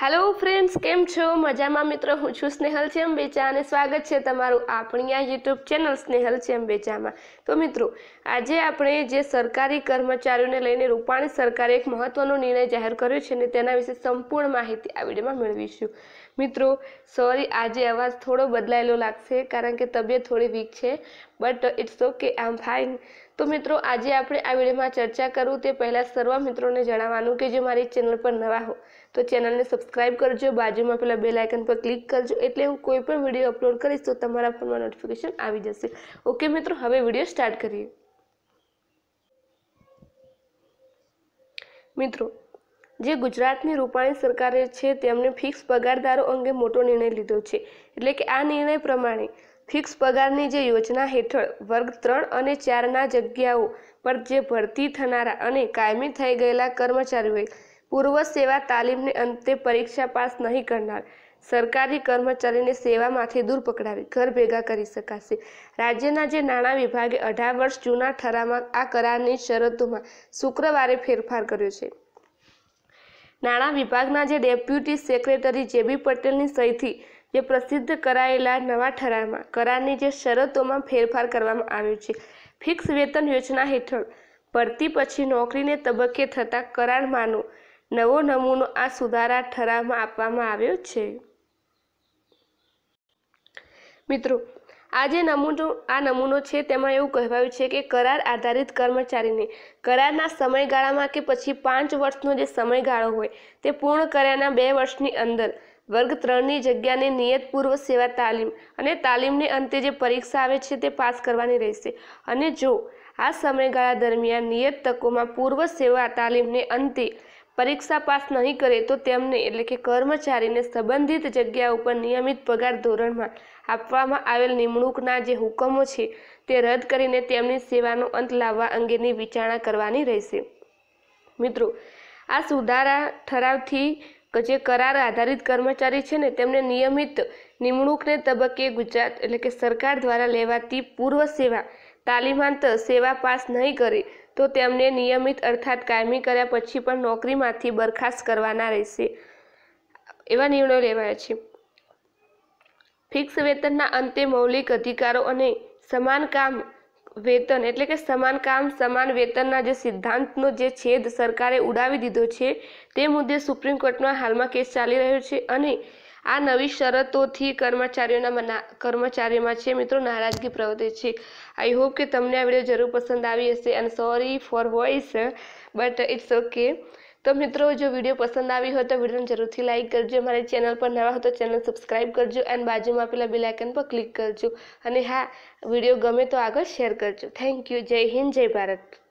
hello friends કેમ છો મજામાં મિત્રો હું છું સ્નેહલ છે અંબેચા અને સ્વાગત છે તમારું આપણી આ યુટ્યુબ ચેનલ સ્નેહલ છે અંબેચામાં તો મિત્રો આજે આપણે જે સરકારી કર્મચારીઓને લઈને રૂપાણી સરકારે એક મહત્વનો નિર્ણય જાહેર કર્યો છે અને તેના વિશે સંપૂર્ણ માહિતી આ વિડીયોમાં મેળવીશું મિત્રો સોરી આજે અવાજ થોડો બદલાયેલો લાગશે કારણ કે તબિયત થોડી વીક છે but it's okay I am fine તો મિત્રો આજે આપણે આ વિડીયોમાં ચર્ચા કરું તે પહેલાં સર્વ મિત્રોને જણાવવાનું કે જો મારી ચેનલ પર નવા હો તો ચેનલને સબસ્ક્રાઈબ સબસ્ક્રાઇબ કરજો બાજુમાં પેલા બેલ આઇકન પર ક્લિક કરજો એટલે હું કોઈ પણ વિડીયો અપલોડ કરીશ તો તમારા ફોનમાં નોટિફિકેશન આવી જશે ઓકે મિત્રો હવે વિડીયો સ્ટાર્ટ કરીએ મિત્રો જે ગુજરાતની રૂપાણી સરકારે છે તેમણે ફિક્સ પગારદારો અંગે મોટો નિર્ણય લીધો છે એટલે કે આ નિર્ણય પ્રમાણે ફિક્સ પગારની જે યોજના હેઠળ વર્ગ ત્રણ અને ચારના જગ્યાઓ પર જે ભરતી થનારા અને કાયમી થઈ ગયેલા કર્મચારીઓએ પૂર્વ સેવા તાલીમને અંતે પરીક્ષા પાસ નહીં કરનાર સરકારી કર્મચારીને સેવામાંથી દૂર પકડાવી ઘર ભેગા કરી શકાશે રાજ્યના જે નાણાં વિભાગે અઢાર વર્ષ જૂના ઠરામાં આ કરારની શરતોમાં શુક્રવારે ફેરફાર કર્યો છે નાણાં વિભાગના જે ડેપ્યુટી સેક્રેટરી જેબી પટેલની સહીથી જે પ્રસિદ્ધ કરાયેલા નવા ઠરારમાં કરારની જે શરતોમાં ફેરફાર કરવામાં આવ્યો છે ફિક્સ વેતન યોજના હેઠળ ભરતી પછી નોકરીને તબક્કે થતા કરારમાંનું નવો નમૂનો આ સુધારા ઠરાવમાં આપવામાં આવ્યો છે મિત્રો આ જે નમૂનો આ નમૂનો છે તેમાં એવું કહેવાયું છે કે કરાર આધારિત કર્મચારીને કરારના સમયગાળામાં કે પછી પાંચ વર્ષનો જે સમયગાળો હોય તે પૂર્ણ કર્યાના બે વર્ષની અંદર વર્ગ ત્રણની જગ્યાને નિયતપૂર્વ સેવા તાલીમ અને તાલીમને અંતે જે પરીક્ષા આવે છે તે પાસ કરવાની રહેશે અને જો આ સમયગાળા દરમિયાન નિયત તકોમાં પૂર્વ સેવા તાલીમને અંતે પરીક્ષા પાસ નહીં કરે તો તેમને એટલે કે કર્મચારીને સંબંધિત જગ્યા ઉપર નિયમિત પગાર ધોરણમાં આપવામાં આવેલ નિમણૂકના જે હુકમો છે તે રદ કરીને તેમની સેવાનો અંત લાવવા અંગેની વિચારણા કરવાની રહેશે મિત્રો આ સુધારા ઠરાવથી જે કરાર આધારિત કર્મચારી છે ને તેમને નિયમિત નિમણૂકને તબક્કે ગુજરાત એટલે કે સરકાર દ્વારા લેવાતી પૂર્વ સેવા તાલીમાંત સેવા પાસ નહીં કરે તો તેમને નિયમિત અર્થાત કાયમી કર્યા પછી પણ નોકરીમાંથી બરખાસ્ત કરવાના રહેશે એવા નિર્ણયો લેવાયા છે ફિક્સ વેતનના અંતે મૌલિક અધિકારો અને સમાન કામ વેતન એટલે કે સમાન કામ સમાન વેતનના જે સિદ્ધાંતનો જે છેદ સરકારે ઉડાવી દીધો છે તે મુદ્દે સુપ્રીમ કોર્ટમાં હાલમાં કેસ ચાલી રહ્યો છે અને આ નવી શરતોથી કર્મચારીઓના કર્મચારીઓમાં છે મિત્રો નારાજગી પ્રવર્તે છે આઈ હોપ કે તમને આ વિડીયો જરૂર પસંદ આવી હશે and sorry for voice but it's okay તો મિત્રો જો વિડીયો પસંદ આવી હોય તો વિડીયોને જરૂરથી લાઇક કરજો મારી ચેનલ પર નવા હો તો ચેનલ સબસ્ક્રાઈબ કરજો એન્ડ બાજુમાં આપેલા બે લાઇકન પર ક્લિક કરજો અને હા વિડીયો ગમે તો આગળ શેર કરજો થેન્ક યુ જય હિન્દ જય ભારત